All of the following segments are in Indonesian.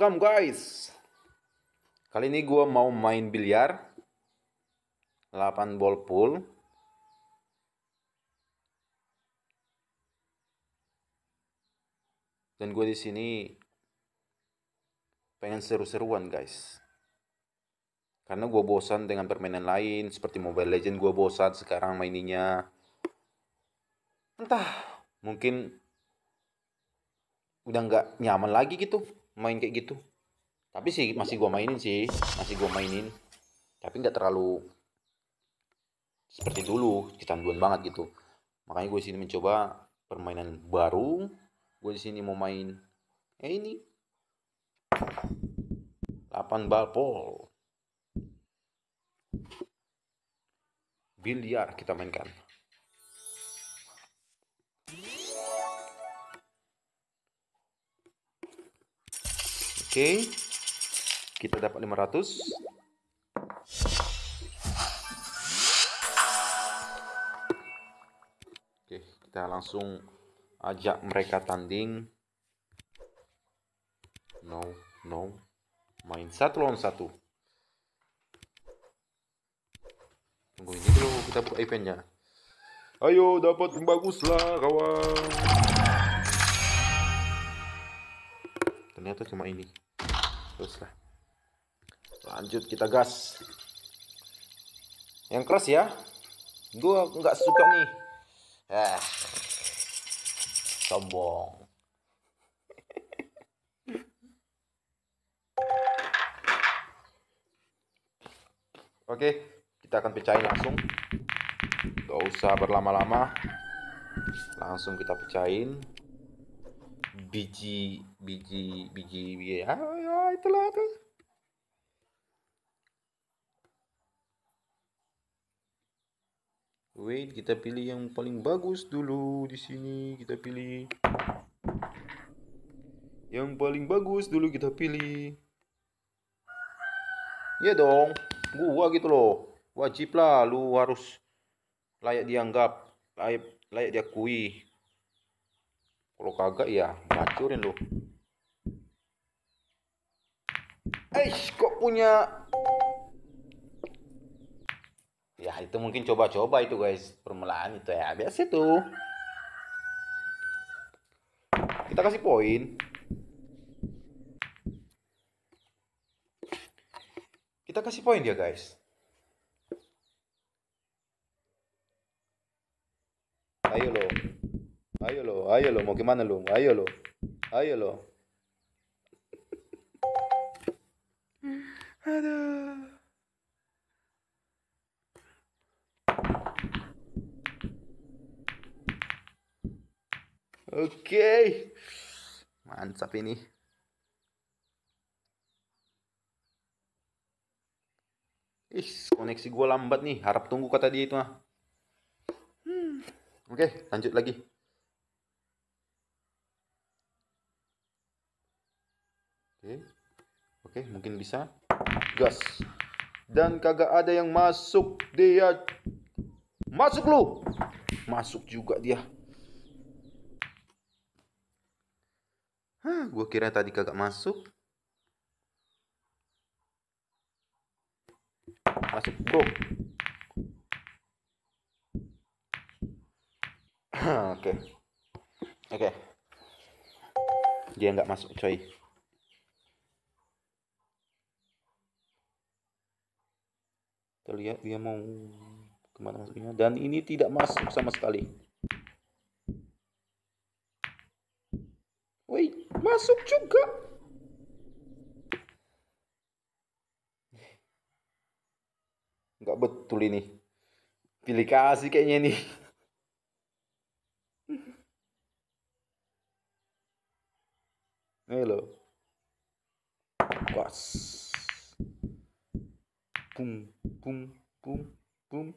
welcome guys Kali ini gue mau main biliar 8 ball pool Dan gue di sini pengen seru-seruan guys Karena gue bosan dengan permainan lain Seperti Mobile Legend gue bosan sekarang maininnya. Entah mungkin udah nggak nyaman lagi gitu main kayak gitu tapi sih masih gua mainin sih masih gua mainin tapi nggak terlalu seperti dulu kecanduan banget gitu makanya gue sini mencoba permainan baru gue di sini mau main eh ini 8 balpol biliar kita mainkan Oke. Kita dapat 500. Oke, kita langsung ajak mereka tanding. No, no. Main satu lawan satu. Tunggu ini dulu kita buka eventnya. Ayo dapat yang lah kawan. ternyata cuma ini terus lanjut kita gas yang keras ya gua nggak suka nih eh sombong Oke, kita akan pecahin langsung. Gak usah berlama-lama. Langsung kita pecahin biji biji biji, ya, ya itulah itu wait kita pilih yang paling bagus dulu di sini kita pilih yang paling bagus dulu kita pilih ya dong gua gitu loh wajib lah lu harus layak dianggap layak layak diakui kalau kagak ya hancurin lu Eish, kok punya ya itu mungkin coba-coba itu guys permulaan itu ya biasa itu kita kasih poin kita kasih poin dia guys ayo lo. Ayo lo, ayo lo, mau gimana lo? Ayo lo, ayo lo. Aduh. Oke. Okay. Mantap ini. Ih, koneksi gue lambat nih. Harap tunggu kata dia itu mah. Hmm. Oke, okay, lanjut lagi. Oke, mungkin bisa. Gas. Dan kagak ada yang masuk. Dia masuk lu. Masuk juga dia. Hah, gua kira tadi kagak masuk. Masuk, Bro. Oke. Oke. Okay. Okay. Dia nggak masuk, coy. kita lihat dia mau kemana masuknya dan ini tidak masuk sama sekali woi masuk juga nggak betul ini pilih kasih kayaknya ini Hello. Quas. Bum, bum, bum, bum.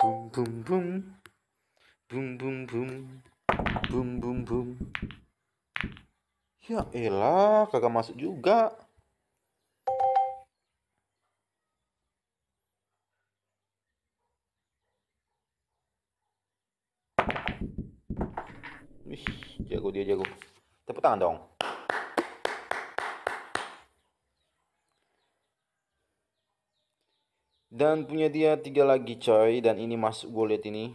Bum, bum, bum. Bum, bum, bum. Bum, bum, bum. Ya elah, kagak masuk juga. jago dia jago. Tepuk tangan dong. Dan punya dia tiga lagi coy. Dan ini mas gue liat ini.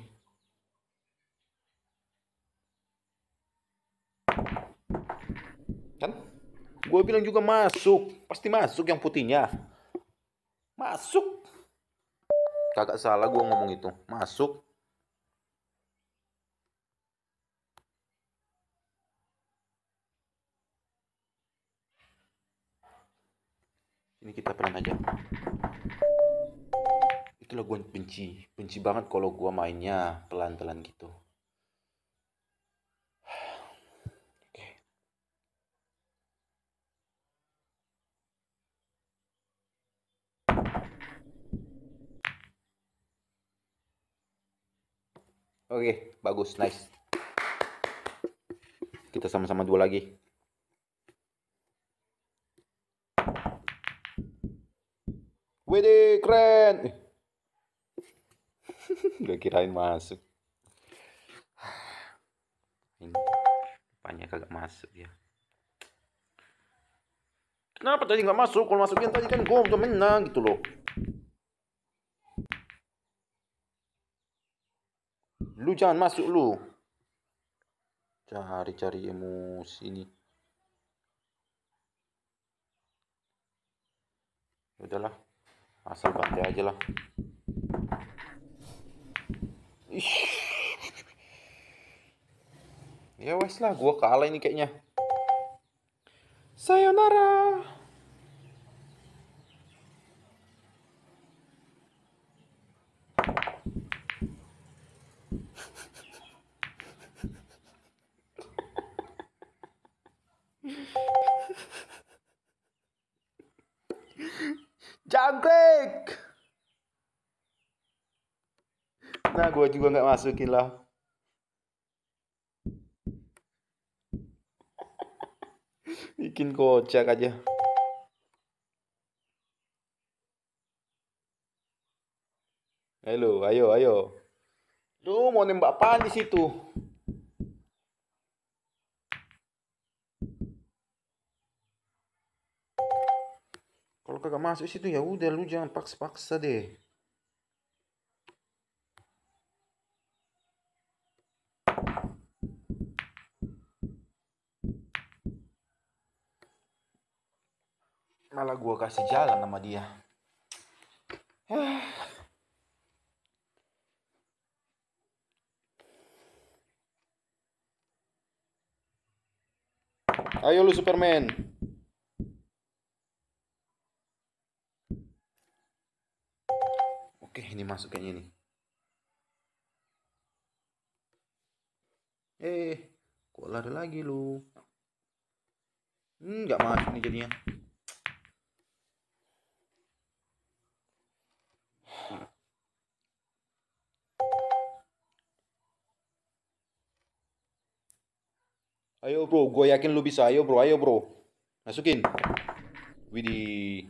Kan? Gue bilang juga masuk. Pasti masuk yang putihnya. Masuk. kakak salah gue ngomong itu. Masuk. Ini kita pelan aja lo gue benci benci banget kalau gue mainnya pelan-pelan gitu Oke, bagus, nice. Kita sama-sama dua lagi. Wede, keren. Eh. Gak kirain masuk. Ini banyak kagak masuk ya. Kenapa tadi nggak masuk? Kalau masukin tadi kan gue udah menang gitu loh. Lu jangan masuk lu. Cari-cari emosi ini. Udahlah, asal bantai aja lah ya wes lah, gue kalah ini kayaknya. Sayonara. Jangkrik! Nah, gue juga nggak masukin lah bikin kocak aja Halo, ayo, ayo. Lu mau nembak apaan di situ? Kalau kagak masuk situ ya udah lu jangan paksa-paksa deh. malah gue kasih jalan sama dia Ayo lu Superman. Oke, ini masuk kayaknya nih. Eh, kok lari lagi lu? Hmm, nggak masuk nih jadinya. Ayo bro, gue yakin lu bisa. Ayo bro, ayo bro. Masukin. Widi.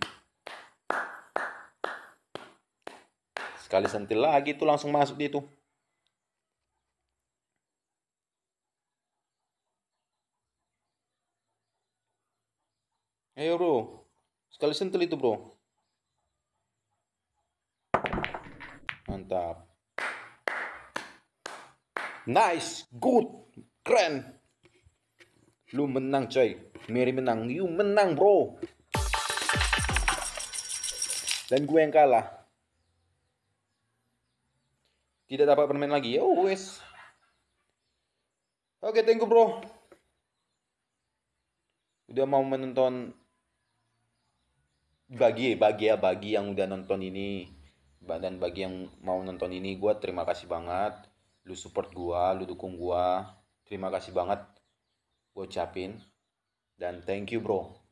Sekali sentil lagi tuh langsung masuk dia tuh. Ayo bro. Sekali sentil itu bro. Mantap. Nice, good, keren. Lu menang coy. Mary menang. You menang bro. Dan gue yang kalah. Tidak dapat bermain lagi. Ya oh, wes. Oke, okay, thank you bro. Udah mau menonton bagi bagi ya bagi yang udah nonton ini dan bagi yang mau nonton ini gue terima kasih banget lu support gue lu dukung gue terima kasih banget gue ucapin dan thank you bro